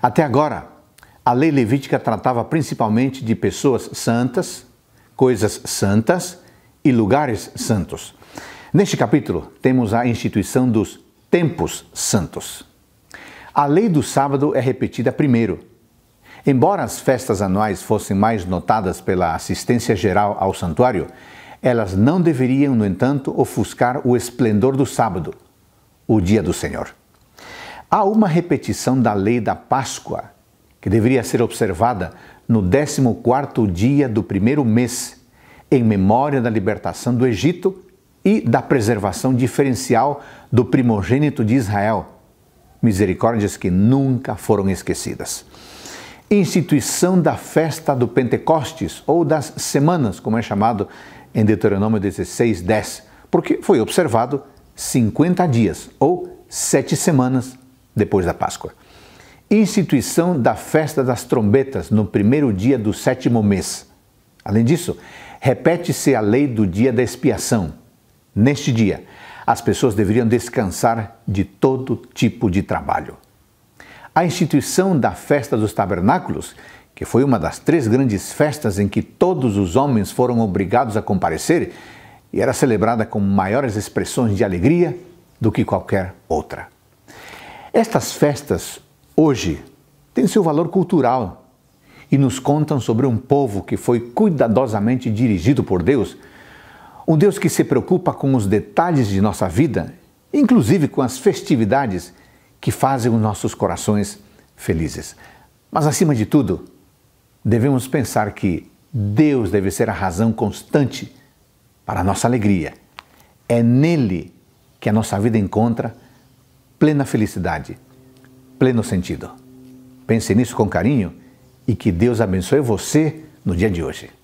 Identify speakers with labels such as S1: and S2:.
S1: Até agora, a lei levítica tratava principalmente de pessoas santas, coisas santas e lugares santos. Neste capítulo, temos a instituição dos tempos santos. A lei do sábado é repetida primeiro. Embora as festas anuais fossem mais notadas pela assistência geral ao santuário, elas não deveriam, no entanto, ofuscar o esplendor do sábado, o dia do Senhor. Há uma repetição da lei da Páscoa, que deveria ser observada no 14º dia do primeiro mês, em memória da libertação do Egito e da preservação diferencial do primogênito de Israel, misericórdias que nunca foram esquecidas. Instituição da festa do Pentecostes, ou das semanas, como é chamado em Deuteronômio 16, 10, porque foi observado 50 dias, ou sete semanas depois da Páscoa. Instituição da festa das trombetas no primeiro dia do sétimo mês. Além disso, repete-se a lei do dia da expiação. Neste dia, as pessoas deveriam descansar de todo tipo de trabalho. A instituição da festa dos tabernáculos, que foi uma das três grandes festas em que todos os homens foram obrigados a comparecer, e era celebrada com maiores expressões de alegria do que qualquer outra. Estas festas, hoje, têm seu valor cultural e nos contam sobre um povo que foi cuidadosamente dirigido por Deus, um Deus que se preocupa com os detalhes de nossa vida, inclusive com as festividades que fazem os nossos corações felizes. Mas, acima de tudo, devemos pensar que Deus deve ser a razão constante para a nossa alegria. É nele que a nossa vida encontra plena felicidade, pleno sentido. Pense nisso com carinho e que Deus abençoe você no dia de hoje.